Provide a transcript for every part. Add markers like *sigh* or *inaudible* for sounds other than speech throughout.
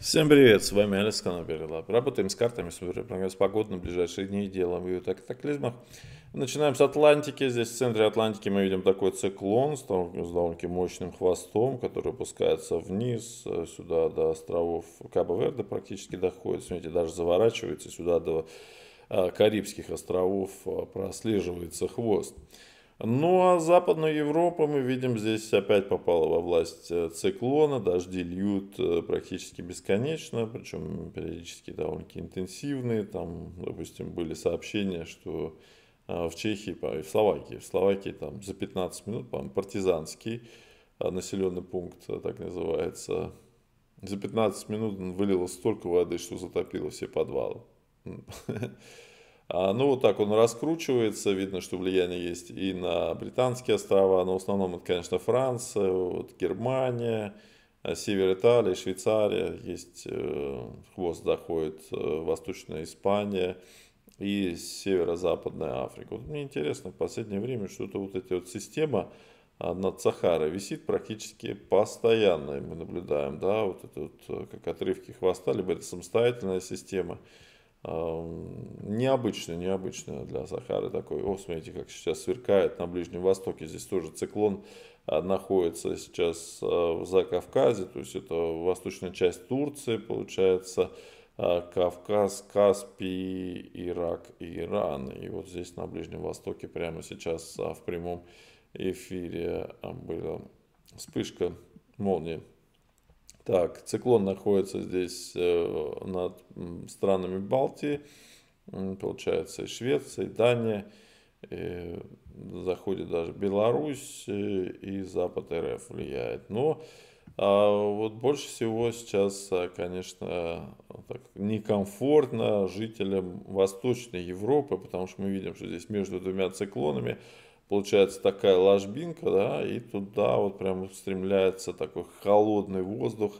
Всем привет, с вами Алекс Канаберлаб. Работаем с картами, смотрим прогноз погоды на ближайшие дни, делаем ее о катаклизмах. Начинаем с Атлантики. Здесь в центре Атлантики мы видим такой циклон с, с довольно мощным хвостом, который опускается вниз, э, сюда до островов Кабо-Верде практически доходит. Смотрите, даже заворачивается сюда до э, Карибских островов, э, прослеживается хвост. Ну а Западную Европу мы видим здесь опять попала во власть э, циклона, дожди льют э, практически бесконечно, причем периодически довольно-таки интенсивные. Там, допустим, были сообщения, что э, в Чехии и в Словакии, в Словакии там за 15 минут, по партизанский населенный пункт, так называется, за 15 минут вылило столько воды, что затопило все подвалы. *laughs* А, ну, вот так он раскручивается, видно, что влияние есть и на британские острова, но в основном это, конечно, Франция, вот Германия, а, север Италии, Швейцария, есть э, хвост заходит э, Восточная Испания и северо-западная Африка. Вот мне интересно, в последнее время что-то вот эта вот система над Сахарой висит практически постоянно, мы наблюдаем, да, вот это вот э, как отрывки хвоста, либо это самостоятельная система, Необычно, необычно для Сахары такой. О, смотрите, как сейчас сверкает на Ближнем Востоке. Здесь тоже циклон а, находится сейчас а, в Закавказе, то есть это восточная часть Турции, получается, а, Кавказ, Каспий, Ирак Иран. И вот здесь на Ближнем Востоке прямо сейчас в прямом эфире была вспышка молнии. Так, циклон находится здесь э, над странами Балтии, получается и Швеция, и Дания, и заходит даже Беларусь э, и Запад РФ влияет. Но а вот больше всего сейчас, э, конечно, так, некомфортно жителям Восточной Европы, потому что мы видим, что здесь между двумя циклонами – получается такая ложбинка, да, и туда вот прям устремляется такой холодный воздух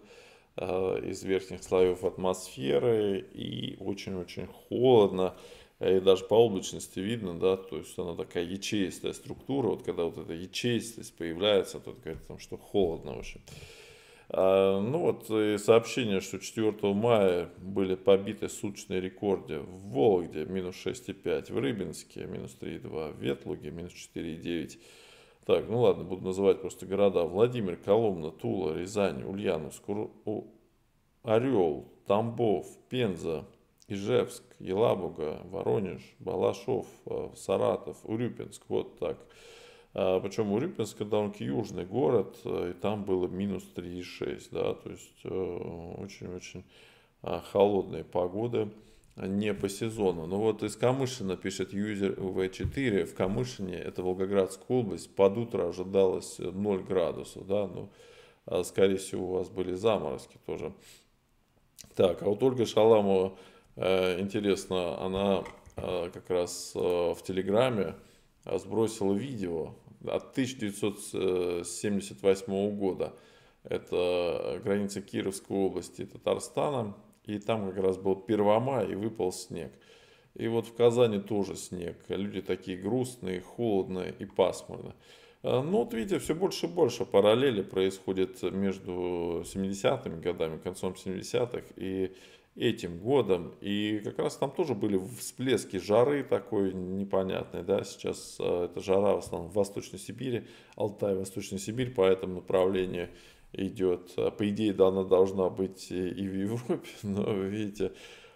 э, из верхних слоев атмосферы, и очень-очень холодно, э, и даже по облачности видно, да, то есть она такая ячеистая структура, вот когда вот эта ячеистость появляется, то это говорит о том, что холодно очень. А, ну вот и э, сообщение, что 4 мая были побиты суточные рекорды в Вологде минус 6,5, в Рыбинске минус 3,2, в Ветлуге минус 4,9. Так, ну ладно, буду называть просто города. Владимир, Коломна, Тула, Рязань, Ульяновск, Ур... Орел, Тамбов, Пенза, Ижевск, Елабуга, Воронеж, Балашов, э, Саратов, Урюпинск. Вот так. А, Причем Урюпинск это довольно южный город, э, и там было минус 3,6, да, то есть э, очень-очень а, холодные погоды а, не по сезону. Но ну вот из Камышина пишет юзер В4, в Камышине, это Волгоградская область, под утро ожидалось 0 градусов, да, ну, скорее всего, у вас были заморозки тоже. Так, а вот Ольга Шаламова, э, интересно, она как раз в Телеграме сбросила видео от 1978 э, года. Это э, граница Кировской области Татарстана. И там как раз был Первомай и выпал снег. И вот в Казани тоже снег. Люди такие грустные, холодные и пасмурно. Э, ну, вот видите, все больше и больше параллели происходит между 70-ми годами, концом 70-х и этим годом. И как раз там тоже были всплески жары такой непонятной. Да? Сейчас э, эта жара в основном в Восточной Сибири, Алтай, Восточная Сибирь по этому направлению идет. Э, по идее, да, она должна быть и в Европе, *laughs* но видите,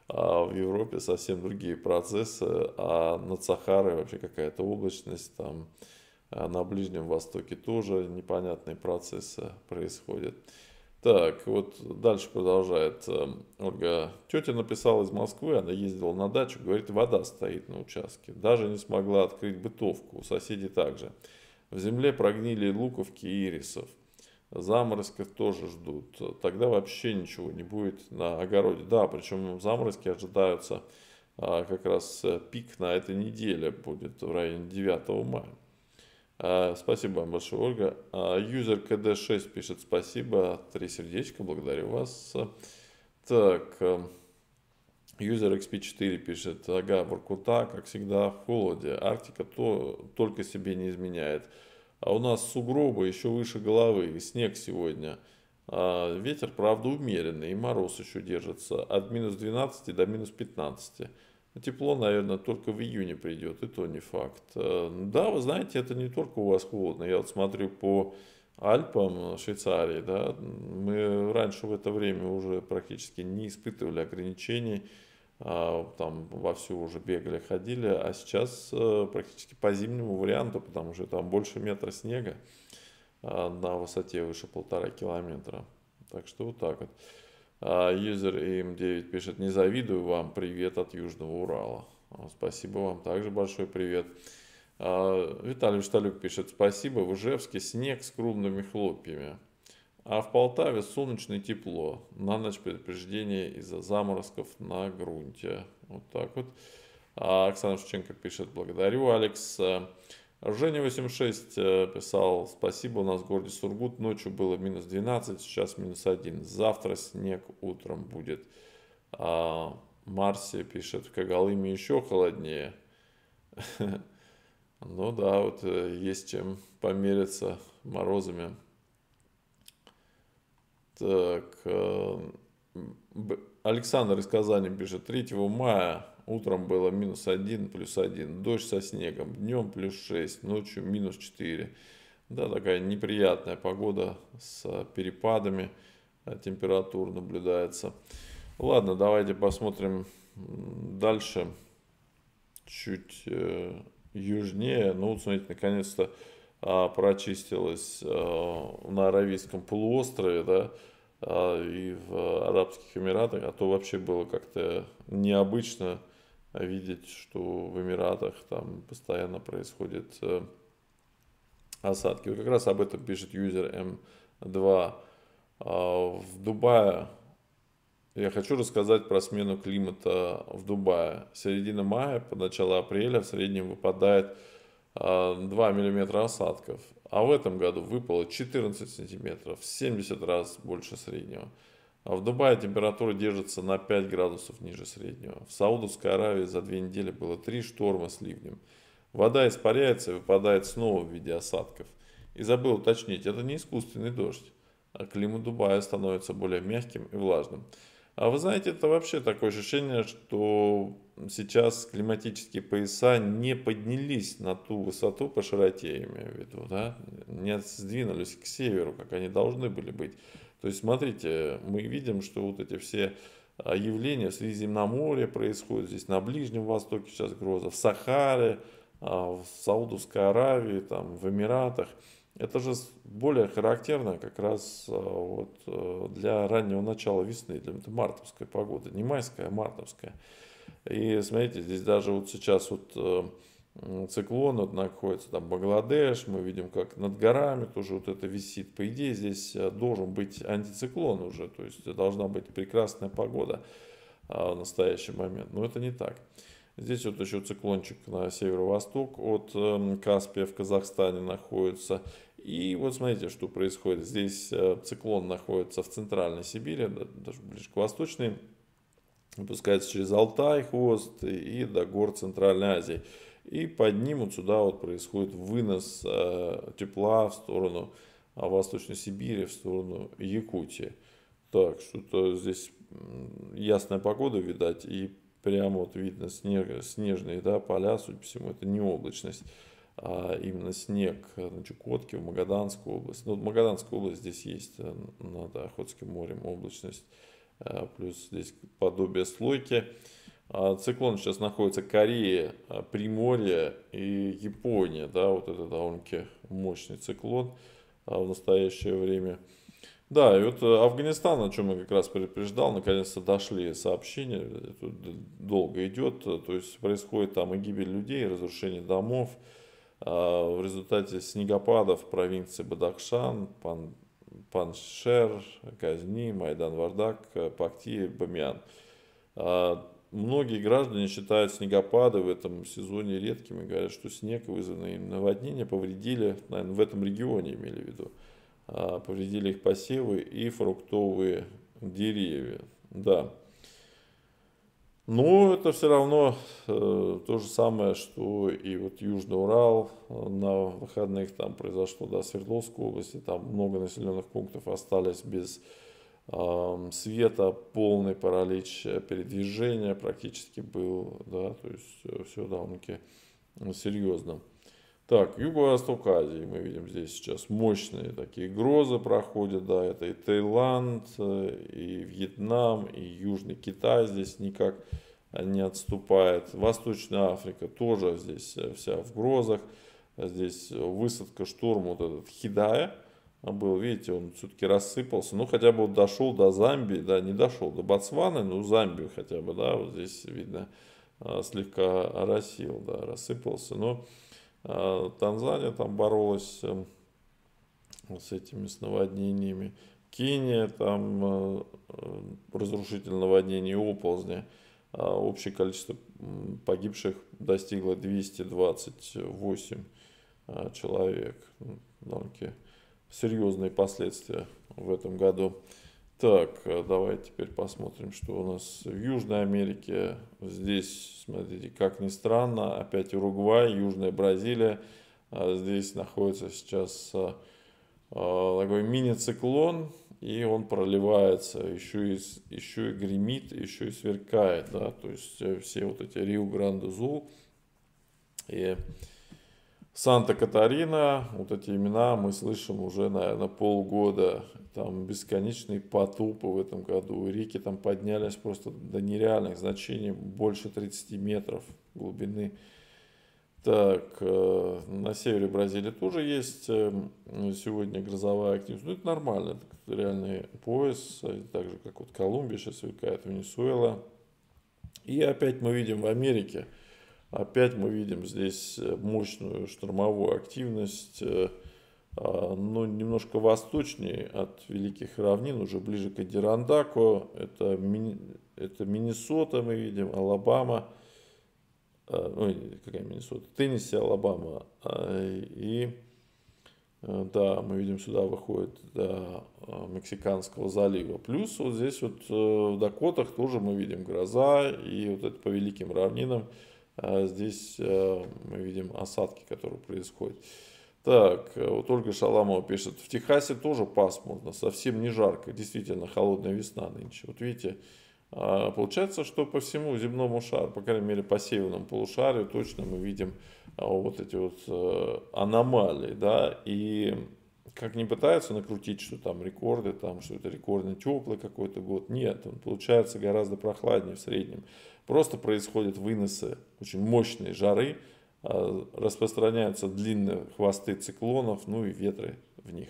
а в Европе совсем другие процессы, а над Сахарой вообще какая-то облачность, там а на Ближнем Востоке тоже непонятные процессы происходят. Так, вот дальше продолжает. Эм, Ольга, тетя написала из Москвы, она ездила на дачу, говорит, вода стоит на участке. Даже не смогла открыть бытовку, у соседей также. В земле прогнили луковки и ирисов. Заморозков тоже ждут. Тогда вообще ничего не будет на огороде. Да, причем заморозки ожидаются а, как раз э, пик на этой неделе будет в районе 9 мая. А, спасибо вам большое, Ольга. А, юзер КД6 пишет спасибо. Три сердечка, благодарю вас. Так, а, юзер XP4 пишет, ага, Воркута, как всегда, в холоде. Арктика то, только себе не изменяет. А у нас сугробы еще выше головы, и снег сегодня. А, ветер, правда, умеренный, и мороз еще держится от минус 12 до минус 15. Ну, тепло, наверное, только в июне придет, и то не факт. Э, да, вы знаете, это не только у вас холодно. Я вот смотрю по Альпам э, Швейцарии, да, мы раньше в это время уже практически не испытывали ограничений, а, там вовсю уже бегали, ходили, а сейчас э, практически по зимнему варианту, потому что там больше метра снега а, на высоте выше полтора километра. Так что вот так вот. А юзер ИМ9 эм пишет, не завидую вам, привет от Южного Урала. А, спасибо вам, также большой привет. А, Виталий Шталюк пишет, спасибо, в Ижевске снег с крупными хлопьями. А в Полтаве солнечное тепло. На ночь предупреждение из-за заморозков на грунте. Вот так вот. А Оксана Шевченко пишет, благодарю, Алекс. Женя 86 э, писал, спасибо, у нас в городе Сургут ночью было минус 12, сейчас минус 1. Завтра снег утром будет. А, Марси пишет, в Кагалыме еще холоднее. *laughs* Ну да, вот э, есть чем помериться морозами. Так, э, Александр из Казани пишет, 3 мая Утром было минус 1, плюс 1. Дождь со снегом. Днем плюс 6, ночью минус 4. Да, такая неприятная погода с перепадами э, температур наблюдается. Ладно, давайте посмотрим дальше. Чуть э, южнее. Ну, вот смотрите, наконец-то а, прочистилось э, на Аравийском полуострове, да, а, и в Арабских Эмиратах, а то вообще было как-то необычно а видеть, что в Эмиратах там постоянно происходят э, осадки. Вот как раз об этом пишет юзер М2. А, в Дубае я хочу рассказать про смену климата в Дубае. Середина мая по начало апреля в среднем выпадает 2 э, мм осадков, а в этом году выпало 14 сантиметров, 70 раз больше среднего. А В Дубае температура держится на 5 градусов ниже среднего. В Саудовской Аравии за две недели было три шторма с ливнем. Вода испаряется и выпадает снова в виде осадков. И забыл уточнить, это не искусственный дождь, а климат Дубая становится более мягким и влажным. А вы знаете, это вообще такое ощущение, что сейчас климатические пояса не поднялись на ту высоту по широте, я имею в виду, да? не сдвинулись к северу, как они должны были быть. То есть, смотрите, мы видим, что вот эти все а, явления в Средиземноморье происходят, здесь на Ближнем Востоке сейчас гроза, в Сахаре, а, в Саудовской Аравии, там, в Эмиратах. Это же более характерно как раз а, вот э, для раннего начала весны, для мартовской погоды, не майская, а мартовская. И смотрите, здесь даже вот сейчас вот э, циклон, вот находится там Бангладеш, мы видим, как над горами тоже вот это висит. По идее, здесь э, должен быть антициклон уже, то есть должна быть прекрасная погода а, в настоящий момент, но это не так. Здесь вот еще циклончик на северо-восток от эм, Каспия в Казахстане находится. И вот смотрите, что происходит. Здесь э, циклон находится в центральной Сибири, даже ближе к восточной, выпускается через Алтай, хвост и до гор Центральной Азии. И под ним вот сюда вот происходит вынос э, тепла в сторону а Восточной Сибири, в сторону Якутии. Так, что-то здесь ясная погода, видать, и прямо вот видно снег, снежные да, поля, судя по всему, это не облачность, а именно снег на Чукотке, в Магаданскую область. Ну, вот Магаданская область здесь есть э, над Охотским морем облачность, э, плюс здесь подобие слойки. А, циклон сейчас находится Корея, а, Приморье и Япония, да, вот это довольно-таки мощный циклон а, в настоящее время. Да, и вот э, Афганистан, о чем я как раз предупреждал, наконец-то дошли сообщения, это долго идет, то есть происходит там и гибель людей, и разрушение домов, в результате снегопадов в провинции Бадахшан, Пан, Паншер, Казни, Майдан-Вардак, э, Пакти, Бамиан. Многие граждане считают снегопады в этом сезоне редкими, говорят, что снег, вызванный им наводнения, повредили, наверное, в этом регионе имели в виду, а, повредили их посевы и фруктовые деревья. Да. Но это все равно э, то же самое, что и вот Южный Урал. Э, на выходных там произошло, да, Свердловской области, там много населенных пунктов остались без света, полный паралич э, передвижения практически был, да, то есть э, все довольно-таки серьезно. Так, юго-восток Азии мы видим здесь сейчас мощные такие грозы проходят, да, это и Таиланд, э, и Вьетнам, и Южный Китай здесь никак не отступает. Восточная Африка тоже здесь вся в грозах, здесь высадка шторм вот этот Хидая – а был, видите, он все-таки рассыпался. Ну, хотя бы вот дошел до Замбии, да, не дошел до Ботсваны, но ну, Замбию хотя бы, да, вот здесь видно а, слегка оросил, да, рассыпался. Но а, Танзания там боролась э, с этими с наводнениями. Кения там э, э, разрушительное наводнение оползня. Общее количество погибших достигло 228 человек. довольно серьезные последствия в этом году. Так, э, давайте теперь посмотрим, что у нас в Южной Америке. Здесь, смотрите, как ни странно, опять Уругвай, Южная Бразилия. А здесь находится сейчас э, э, такой мини-циклон, и он проливается, еще и, еще и гремит, еще и сверкает, да, то есть все вот эти рио гранде зу и Санта-Катарина, вот эти имена мы слышим уже, наверное, полгода. Там бесконечные потупы в этом году. Реки там поднялись просто до нереальных значений, больше 30 метров глубины. Так, э, на севере Бразилии тоже есть э, сегодня грозовая активность. Ну, это нормально, это реальный пояс, так же, как вот Колумбия сейчас выкает, Венесуэла. И опять мы видим в Америке – Опять мы видим здесь э, мощную штормовую активность, э, а, но немножко восточнее от Великих Равнин, уже ближе к Адирандаку. Это, Мини... это Миннесота мы видим, Алабама, ну какая Миннесота, Теннесси, Алабама. И да, мы видим, сюда выходит до Мексиканского залива. Плюс вот здесь вот в Дакотах тоже мы видим гроза и вот это по Великим Равнинам а здесь э, мы видим осадки, которые происходят. Так, э, вот Ольга Шаламова пишет, в Техасе тоже пасмурно, совсем не жарко, действительно холодная весна нынче. Вот видите, а, получается, что по всему земному шару, по крайней мере по северному полушарию, точно мы видим а, вот эти вот э, аномалии, да, и как не пытаются накрутить, что там рекорды, там, что это рекордно теплый какой-то год. Нет, он получается гораздо прохладнее в среднем. Просто происходят выносы очень мощной жары, а, распространяются длинные хвосты циклонов, ну и ветры в них.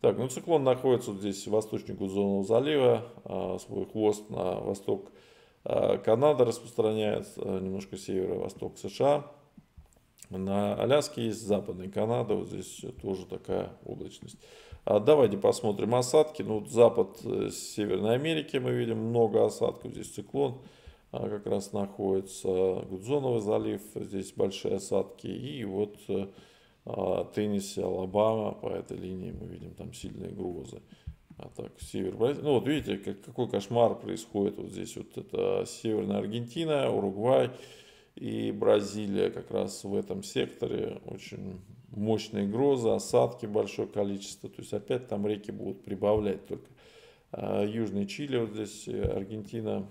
Так, ну циклон находится вот здесь в восточнику зонного залива, а, свой хвост на восток а, Канада распространяет, немножко северо-восток США. На Аляске есть западная Канада, вот здесь тоже такая облачность. А давайте посмотрим осадки. Ну, вот запад э, Северной Америки мы видим много осадков. Здесь циклон а как раз находится, Гудзоновый залив, здесь большие осадки. И вот э, а, Теннесси, Алабама, по этой линии мы видим там сильные грозы. А так, север Ну, вот видите, как, какой кошмар происходит. Вот здесь вот это Северная Аргентина, Уругвай. И Бразилия как раз в этом секторе очень мощные грозы, осадки большое количество. То есть опять там реки будут прибавлять только. А Южный Чили, вот здесь Аргентина,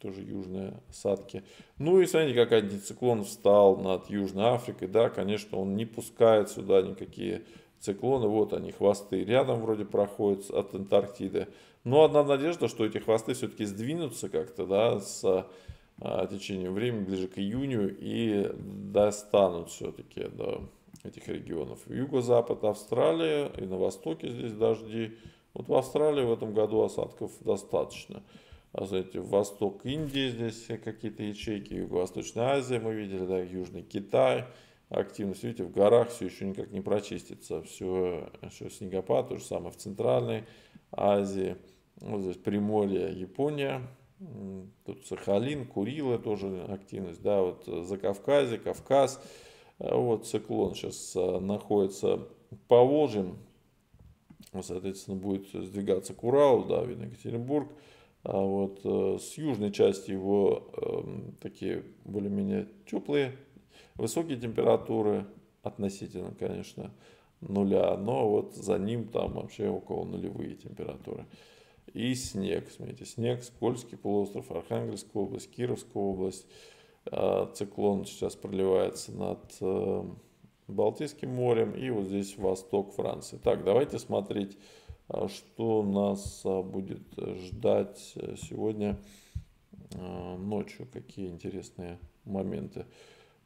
тоже южные осадки. Ну и смотрите, как антициклон встал над Южной Африкой. Да, конечно, он не пускает сюда никакие циклоны. Вот они, хвосты рядом вроде проходят от Антарктиды. Но одна надежда, что эти хвосты все-таки сдвинутся как-то, да, с Э, течением времени, ближе к июню, и достанут все-таки до этих регионов. Юго-запад Австралия и на востоке здесь дожди. Вот в Австралии в этом году осадков достаточно. А, знаете, восток Индии здесь какие-то ячейки, Юго-Восточная Азия мы видели, да, Южный Китай, активность, видите, в горах все еще никак не прочистится, все, все снегопад, то же самое в Центральной Азии, вот здесь Приморье, Япония, Тут Сахалин, Курилы тоже активность, да, вот э, за Кавказе, Кавказ, а вот циклон сейчас э, находится по Волжье, соответственно, будет сдвигаться к Уралу, да, видно Екатеринбург, а вот э, с южной части его эм, такие более-менее теплые, высокие температуры, относительно, конечно, нуля, но вот за ним там вообще около нулевые температуры и снег. Смотрите, снег, Скользкий полуостров, Архангельская область, Кировская область. А, циклон сейчас проливается над э, Балтийским морем и вот здесь восток Франции. Так, давайте смотреть, а, что нас а, будет ждать э, сегодня ночью. Какие интересные моменты.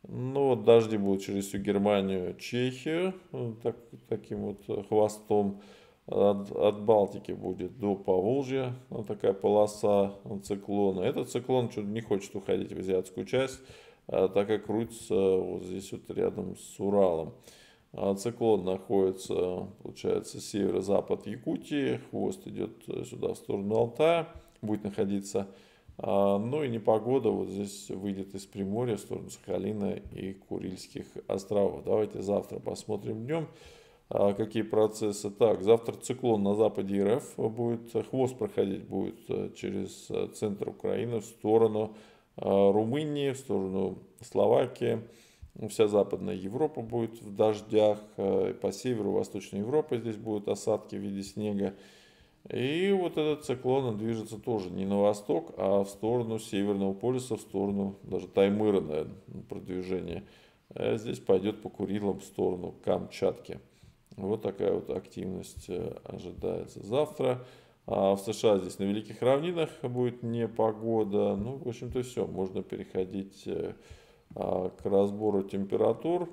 Ну вот дожди будут через всю Германию, Чехию, э, так, таким вот хвостом от, от Балтики будет до Поволжья, вот такая полоса циклона. Этот циклон чуть не хочет уходить в азиатскую часть, а так как крутится вот здесь вот рядом с Уралом. А циклон находится, получается, северо-запад Якутии, хвост идет сюда, в сторону Алтая, будет находиться. А, ну и непогода вот здесь выйдет из Приморья в сторону Сахалина и Курильских островов. Давайте завтра посмотрим днем. А какие процессы. Так, завтра циклон на западе РФ будет, хвост проходить будет э, через э, центр Украины в сторону э, Румынии, в сторону Словакии. Ну, вся западная Европа будет в дождях, по северу Восточной Европы здесь будут осадки в виде снега. И вот этот циклон движется тоже не на восток, а в сторону Северного полюса, в сторону даже Таймыра, наверное, продвижение. Здесь пойдет по Курилам в сторону Камчатки. Вот такая вот активность э, ожидается. Завтра а в США здесь на Великих Равнинах будет непогода. Ну, в общем-то, все. Можно переходить э, а, к разбору температур.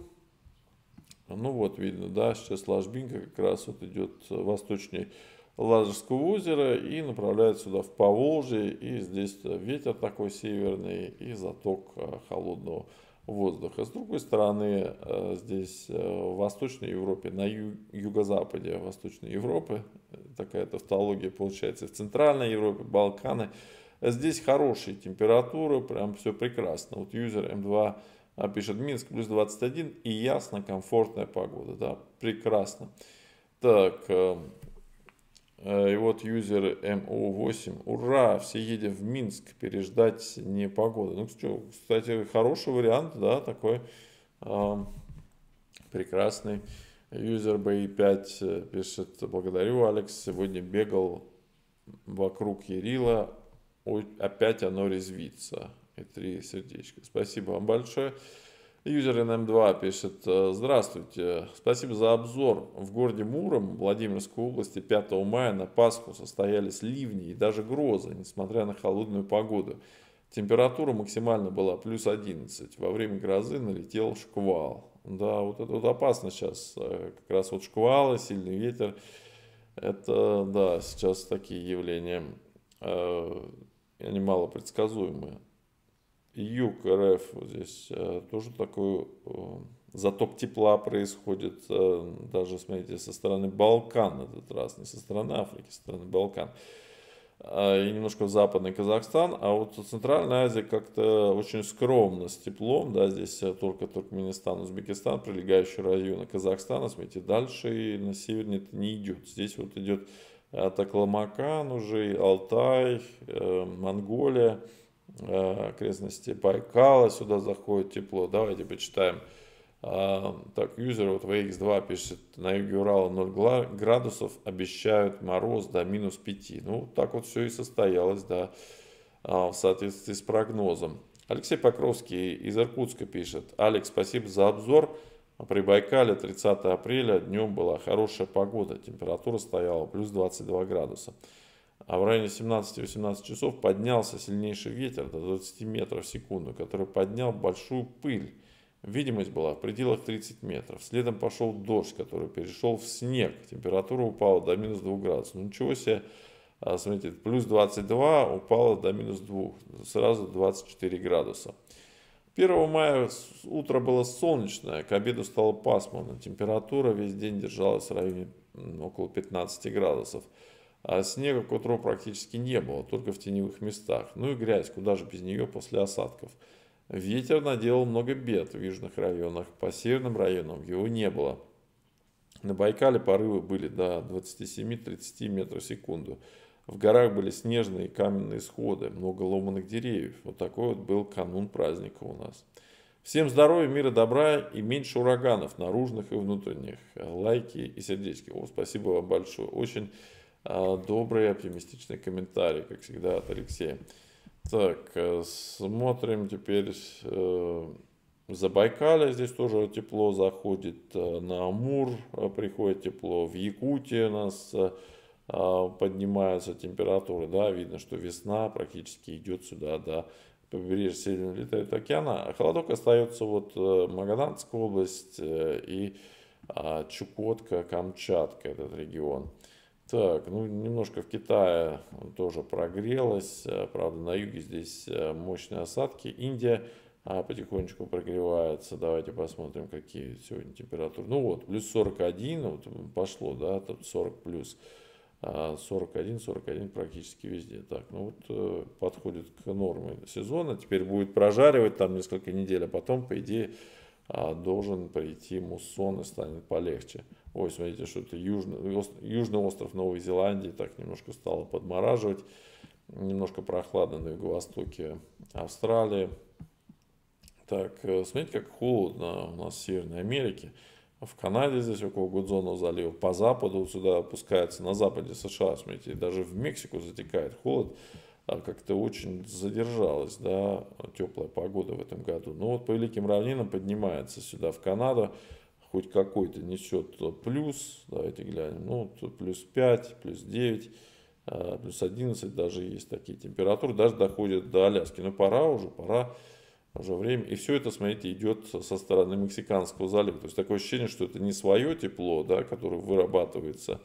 Ну вот, видно, да, сейчас ложбинка как раз вот идет восточнее Лазерского озера и направляет сюда в Поволжье. И здесь ветер такой северный и заток а, холодного воздуха. С другой стороны, э, здесь э, в Восточной Европе, на юго-западе Восточной Европы, э, такая тавтология получается, в Центральной Европе, Балканы, здесь хорошие температуры, прям все прекрасно. Вот юзер М2 а, пишет Минск плюс 21 и ясно, комфортная погода, да, прекрасно. Так, эм, Э, и вот юзер МУ 8 Ура! Все едем в Минск переждать непогоду. Ну, кстати, хороший вариант, да, такой э, прекрасный. Юзер БИ5 э, пишет, благодарю, Алекс, сегодня бегал вокруг Ерила, опять оно резвится. И три сердечка. Спасибо вам большое. Юзер НМ2 эм пишет, э, здравствуйте, спасибо за обзор. В городе Муром Владимирской области 5 мая на Пасху состоялись ливни и даже грозы, несмотря на холодную погоду. Температура максимально была плюс 11. Во время грозы налетел шквал. Да, вот это вот опасно сейчас. Э, как раз вот шквалы, сильный ветер. Это, да, сейчас такие явления. Э, они предсказуемые юг РФ, вот здесь э, тоже такой э, затоп тепла происходит, э, даже, смотрите, со стороны Балкан на этот раз, не со стороны Африки, со стороны Балкан. А, и немножко в западный Казахстан, а вот Центральная Азия как-то очень скромно с теплом, да, здесь только Туркменистан, Узбекистан, прилегающие районы Казахстана, смотрите, дальше и на севере это не идет, здесь вот идет Такламакан уже, Алтай, Монголия, Э, окрестности Байкала, сюда заходит тепло. Давайте почитаем. А, так, юзер вот x 2 пишет, на юге Урала 0 градусов, обещают мороз до минус 5. Ну, так вот все и состоялось, да, а, в соответствии с прогнозом. Алексей Покровский из Иркутска пишет, Алекс, спасибо за обзор. При Байкале 30 апреля днем была хорошая погода, температура стояла плюс 22 градуса а в районе 17-18 часов поднялся сильнейший ветер до 20 метров в секунду, который поднял большую пыль. Видимость была в пределах 30 метров. Следом пошел дождь, который перешел в снег. Температура упала до минус 2 градусов. Ну ничего себе, а, смотрите, плюс 22 упала до минус 2, сразу 24 градуса. 1 мая утро было солнечное, к обеду стало пасмурно. Температура весь день держалась в районе около 15 градусов. А снега к утру практически не было, только в теневых местах. Ну и грязь, куда же без нее после осадков. Ветер наделал много бед в южных районах, по северным районам его не было. На Байкале порывы были до 27-30 метров в секунду. В горах были снежные и каменные сходы, много ломаных деревьев. Вот такой вот был канун праздника у нас. Всем здоровья, мира, добра и меньше ураганов, наружных и внутренних. Лайки и сердечки. О, спасибо вам большое. Очень а, добрый оптимистичный комментарий, как всегда, от Алексея. Так, э, смотрим теперь э, за Байкаля. Здесь тоже тепло заходит. Э, на Амур приходит тепло. В Якутии у нас поднимаются температуры. Да, видно, что весна практически идет сюда да. Побережье Северного летает океана. холодок остается вот Магаданская область и а, Чукотка, Камчатка, этот регион. Так, ну немножко в Китае тоже прогрелось, э, правда на юге здесь э, мощные осадки. Индия а, потихонечку прогревается. Давайте посмотрим, какие сегодня температуры. Ну вот, плюс 41, вот пошло, да, тут 40 плюс. 41, а, 41 практически везде. Так, ну вот э, подходит к норме сезона. Теперь будет прожаривать там несколько недель, а потом, по идее, а, должен прийти муссон и станет полегче. Ой, смотрите, что это южный, южный остров Новой Зеландии так немножко стало подмораживать. Немножко прохладно на юго-востоке Австралии. Так, э, смотрите, как холодно у нас в Северной Америке. В Канаде здесь около Гудзонного залива. По западу сюда опускается, на западе США, смотрите, даже в Мексику затекает холод. А как-то очень задержалась, да, теплая погода в этом году. Ну вот по Великим равнинам поднимается сюда в Канаду хоть какой-то несет плюс, давайте глянем, ну, плюс 5, плюс 9, а, плюс 11 даже есть такие температуры, даже доходят до Аляски. Но пора уже, пора уже время. И все это, смотрите, идет со стороны Мексиканского залива. То есть такое ощущение, что это не свое тепло, да, которое вырабатывается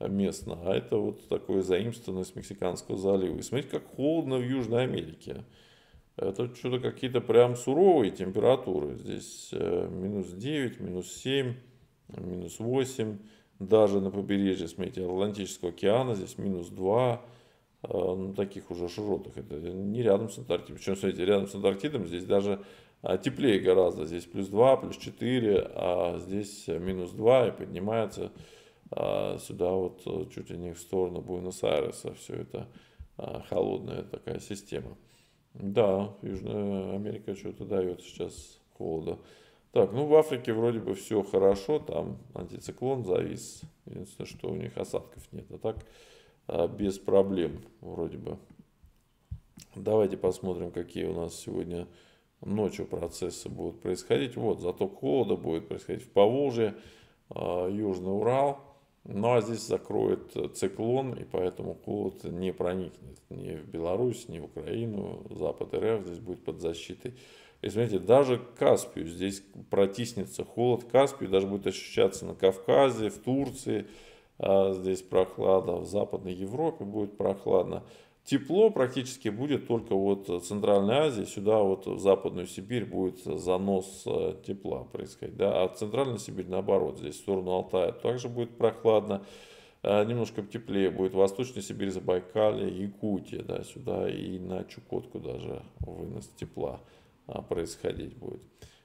местно, а это вот такое заимствованность Мексиканского залива. И смотрите, как холодно в Южной Америке. Это что-то какие-то прям суровые температуры. Здесь э, минус 9, минус 7, минус 8. Даже на побережье, смотрите, Атлантического океана здесь минус 2. Э, ну, таких уже широтах. Это не рядом с Антарктидой. Причем, смотрите, рядом с Антарктидом здесь даже э, теплее гораздо. Здесь плюс 2, плюс 4, а здесь минус 2 и поднимается сюда вот чуть ли не в сторону Буэнос-Айреса все это холодная такая система. Да, Южная Америка что-то дает сейчас холода. Так, ну в Африке вроде бы все хорошо, там антициклон завис. Единственное, что у них осадков нет. А так а, без проблем вроде бы. Давайте посмотрим, какие у нас сегодня ночью процессы будут происходить. Вот, заток холода будет происходить в Поволжье, а, Южный Урал – ну а здесь закроет э, циклон, и поэтому холод не проникнет ни в Беларусь, ни в Украину. Запад РФ здесь будет под защитой. И смотрите, даже Каспию здесь протиснется холод. Каспию даже будет ощущаться на Кавказе, в Турции. А здесь прохладно, в Западной Европе будет прохладно. Тепло практически будет только вот э, Центральной Азии, сюда вот в Западную Сибирь будет занос э, тепла происходить, да, а Центральная Сибирь наоборот, здесь в сторону Алтая также будет прохладно, э, немножко теплее будет Восточная Сибирь, Забайкалье, Якутия, да, сюда и на Чукотку даже вынос тепла происходить будет.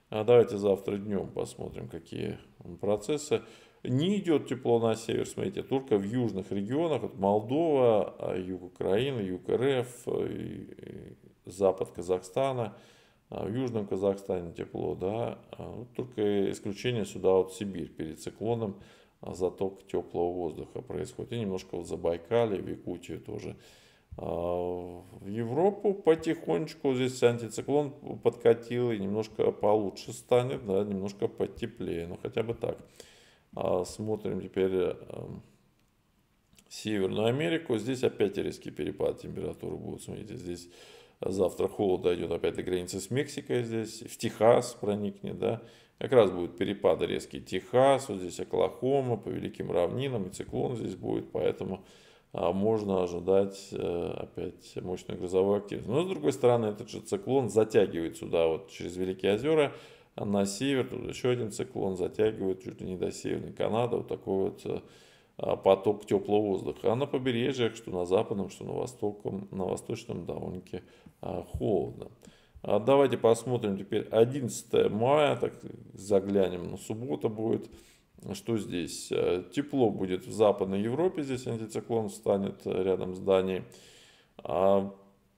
А давайте завтра днем посмотрим, какие процессы. Не идет тепло на север, смотрите, только в южных регионах, вот Молдова, а, юг Украины, юг РФ, э, запад Казахстана, а в южном Казахстане тепло, да, а только исключение сюда вот Сибирь, перед циклоном заток теплого воздуха происходит, и немножко вот Байкале, в Якутию тоже. В Европу потихонечку здесь антициклон подкатил и немножко получше станет, да, немножко потеплее, ну хотя бы так. А смотрим теперь эм, Северную Америку. Здесь опять резкий перепад температуры будет. Смотрите, здесь завтра холод дойдет опять до границы с Мексикой здесь. В Техас проникнет, да. Как раз будет перепады резкие. Техас, вот здесь Оклахома, по Великим равнинам и циклон здесь будет. Поэтому а, можно ожидать э, опять мощную грозовую активность. Но с другой стороны, этот же циклон затягивает сюда вот через Великие озера на север, тут еще один циклон затягивает чуть ли не до Северной Канады, вот такой вот а, поток теплого воздуха. А на побережьях, что на западном, что на востоком, на восточном довольно-таки а, холодно. А давайте посмотрим теперь 11 мая, так заглянем на ну, суббота будет. Что здесь? Тепло будет в Западной Европе, здесь антициклон встанет э, рядом с Данией.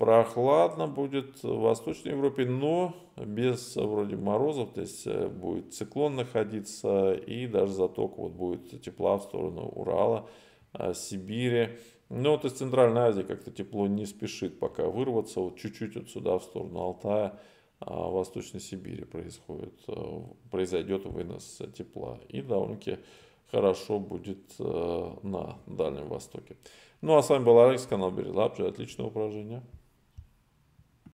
Прохладно будет в Восточной Европе, но без вроде морозов, то есть э, будет циклон находиться и даже заток вот будет тепла в сторону Урала, э, Сибири. Но вот из Центральной Азии как-то тепло не спешит пока вырваться, вот чуть-чуть вот сюда в сторону Алтая, а, в Восточной Сибири происходит, э, произойдет вынос тепла и довольно-таки хорошо будет на Дальнем Востоке. Ну а с вами был Алекс, канал Берилапджи, отличного упражнения.